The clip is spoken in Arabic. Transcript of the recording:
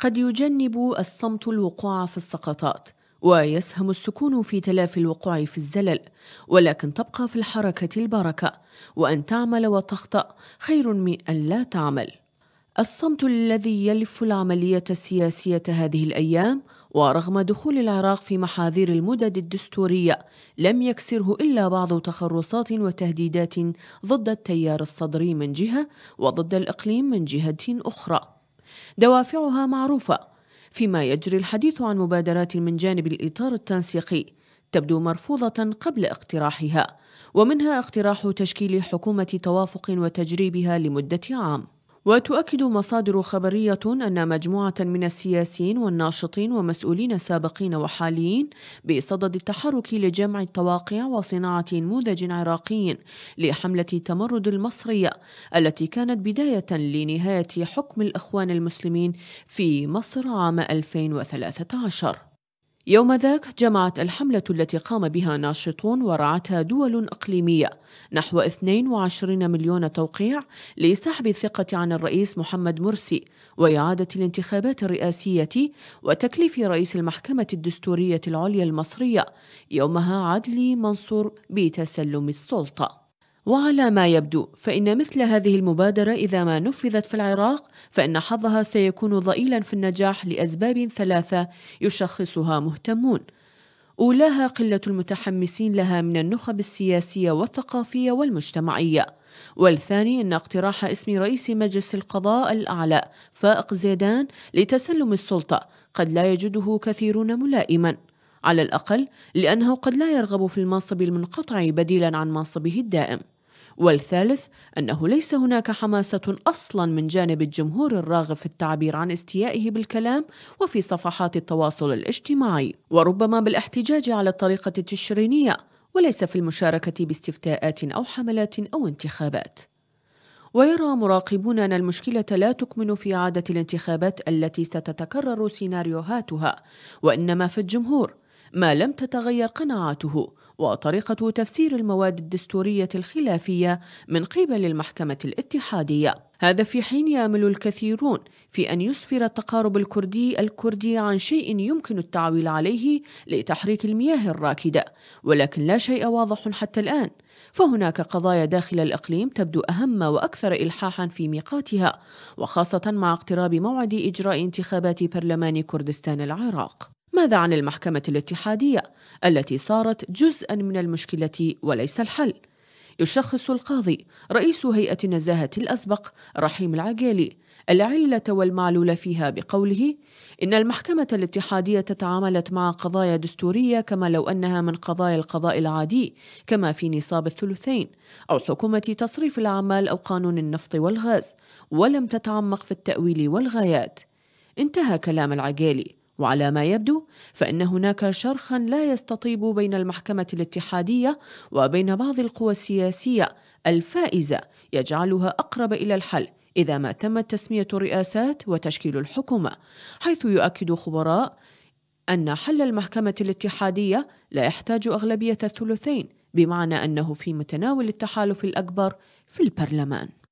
قد يجنب الصمت الوقوع في السقطات ويسهم السكون في تلافي الوقوع في الزلل ولكن تبقى في الحركة البركة وأن تعمل وتخطأ خير من أن لا تعمل الصمت الذي يلف العملية السياسية هذه الأيام ورغم دخول العراق في محاذير المدد الدستورية لم يكسره إلا بعض تخرصات وتهديدات ضد التيار الصدري من جهة وضد الإقليم من جهة أخرى دوافعها معروفة فيما يجري الحديث عن مبادرات من جانب الإطار التنسيقي تبدو مرفوضة قبل اقتراحها ومنها اقتراح تشكيل حكومة توافق وتجريبها لمدة عام وتؤكد مصادر خبرية أن مجموعة من السياسيين والناشطين ومسؤولين سابقين وحاليين بصدد التحرك لجمع التواقيع وصناعة نموذج عراقي لحملة تمرد المصرية التي كانت بداية لنهاية حكم الإخوان المسلمين في مصر عام 2013 يوم ذاك جمعت الحملة التي قام بها ناشطون ورعتها دول إقليمية نحو 22 مليون توقيع لسحب الثقة عن الرئيس محمد مرسي وإعادة الانتخابات الرئاسية وتكليف رئيس المحكمة الدستورية العليا المصرية يومها عدلي منصور بتسلم السلطة وعلى ما يبدو فإن مثل هذه المبادرة إذا ما نفذت في العراق فإن حظها سيكون ضئيلا في النجاح لأسباب ثلاثة يشخصها مهتمون أولاها قلة المتحمسين لها من النخب السياسية والثقافية والمجتمعية والثاني أن اقتراح اسم رئيس مجلس القضاء الأعلى فائق زيدان لتسلم السلطة قد لا يجده كثيرون ملائما على الأقل لأنه قد لا يرغب في المنصب المنقطع بديلا عن منصبه الدائم والثالث أنه ليس هناك حماسة أصلا من جانب الجمهور الراغب في التعبير عن استيائه بالكلام وفي صفحات التواصل الاجتماعي وربما بالاحتجاج على الطريقة التشرينية وليس في المشاركة باستفتاءات أو حملات أو انتخابات ويرى مراقبون أن المشكلة لا تكمن في عادة الانتخابات التي ستتكرر سيناريوهاتها وإنما في الجمهور ما لم تتغير قناعاته وطريقة تفسير المواد الدستورية الخلافية من قبل المحكمة الاتحادية هذا في حين يامل الكثيرون في أن يسفر التقارب الكردي الكردي عن شيء يمكن التعويل عليه لتحريك المياه الراكدة ولكن لا شيء واضح حتى الآن فهناك قضايا داخل الإقليم تبدو أهم وأكثر إلحاحا في ميقاتها وخاصة مع اقتراب موعد إجراء انتخابات برلمان كردستان العراق ماذا عن المحكمة الاتحادية التي صارت جزءا من المشكلة وليس الحل؟ يشخص القاضي رئيس هيئة النزاهة الأسبق رحيم العقيلي العلة والمعلول فيها بقوله إن المحكمة الاتحادية تعاملت مع قضايا دستورية كما لو أنها من قضايا القضاء العادي كما في نصاب الثلثين أو حكومة تصريف الأعمال أو قانون النفط والغاز ولم تتعمق في التأويل والغايات انتهى كلام العقيلي وعلى ما يبدو فإن هناك شرخا لا يستطيب بين المحكمة الاتحادية وبين بعض القوى السياسية الفائزة يجعلها أقرب إلى الحل إذا ما تمت تسمية الرئاسات وتشكيل الحكومة، حيث يؤكد خبراء أن حل المحكمة الاتحادية لا يحتاج أغلبية الثلثين، بمعنى أنه في متناول التحالف الأكبر في البرلمان.